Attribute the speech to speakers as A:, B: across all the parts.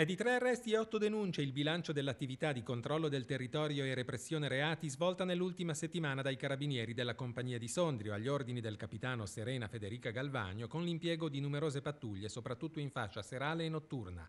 A: È di tre arresti e otto denunce il bilancio dell'attività di controllo del territorio e repressione reati svolta nell'ultima settimana dai carabinieri della compagnia di Sondrio agli ordini del capitano Serena Federica Galvagno con l'impiego di numerose pattuglie soprattutto in fascia serale e notturna.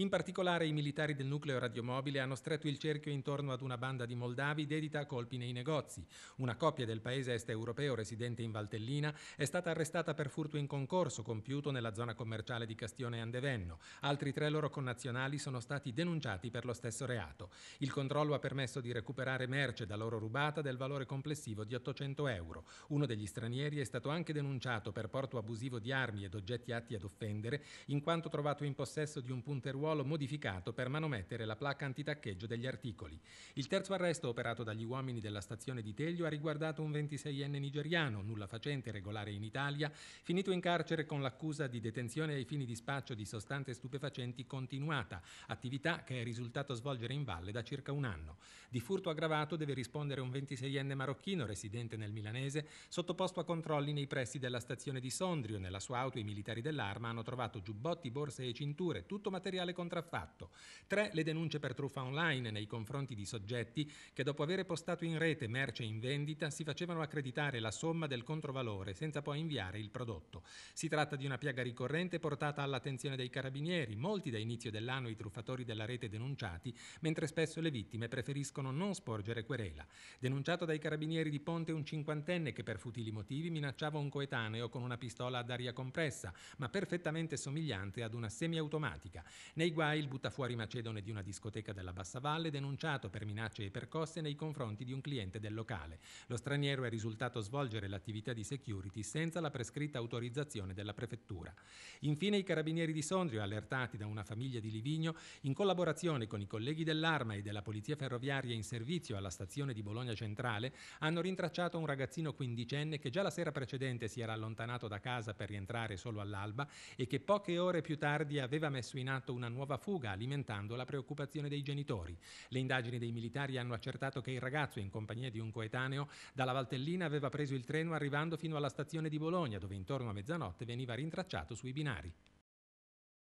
A: In particolare i militari del nucleo radiomobile hanno stretto il cerchio intorno ad una banda di moldavi dedita a colpi nei negozi. Una coppia del paese est europeo residente in Valtellina è stata arrestata per furto in concorso compiuto nella zona commerciale di Castione Andevenno. Altri tre loro connazionali sono stati denunciati per lo stesso reato. Il controllo ha permesso di recuperare merce da loro rubata del valore complessivo di 800 euro. Uno degli stranieri è stato anche denunciato per porto abusivo di armi ed oggetti atti ad offendere, in quanto trovato in possesso di un punteruolo ruolo modificato per manomettere la placca antitaccheggio degli articoli. Il terzo arresto operato dagli uomini della stazione di Teglio ha riguardato un 26enne nigeriano, nulla facente regolare in Italia, finito in carcere con l'accusa di detenzione ai fini di spaccio di sostanze stupefacenti continuata, attività che è risultato svolgere in valle da circa un anno. Di furto aggravato deve rispondere un 26enne marocchino residente nel Milanese, sottoposto a controlli nei pressi della stazione di Sondrio. Nella sua auto i militari dell'arma hanno trovato giubbotti, borse e cinture, tutto materiale contraffatto. 3. Le denunce per truffa online nei confronti di soggetti che dopo aver postato in rete merce in vendita si facevano accreditare la somma del controvalore senza poi inviare il prodotto. Si tratta di una piaga ricorrente portata all'attenzione dei carabinieri, molti da inizio dell'anno i truffatori della rete denunciati, mentre spesso le vittime preferiscono non sporgere querela. Denunciato dai carabinieri di Ponte un cinquantenne che per futili motivi minacciava un coetaneo con una pistola ad aria compressa, ma perfettamente somigliante ad una semiautomatica. Nei guai il buttafuori macedone di una discoteca della Bassa Valle denunciato per minacce e percosse nei confronti di un cliente del locale. Lo straniero è risultato svolgere l'attività di security senza la prescritta autorizzazione della prefettura. Infine i carabinieri di Sondrio, allertati da una famiglia di Livigno, in collaborazione con i colleghi dell'Arma e della Polizia Ferroviaria in servizio alla stazione di Bologna Centrale, hanno rintracciato un ragazzino quindicenne che già la sera precedente si era allontanato da casa per rientrare solo all'alba e che poche ore più tardi aveva messo in atto una nuova fuga, alimentando la preoccupazione dei genitori. Le indagini dei militari hanno accertato che il ragazzo, in compagnia di un coetaneo, dalla Valtellina aveva preso il treno arrivando fino alla stazione di Bologna, dove intorno a mezzanotte veniva rintracciato sui binari.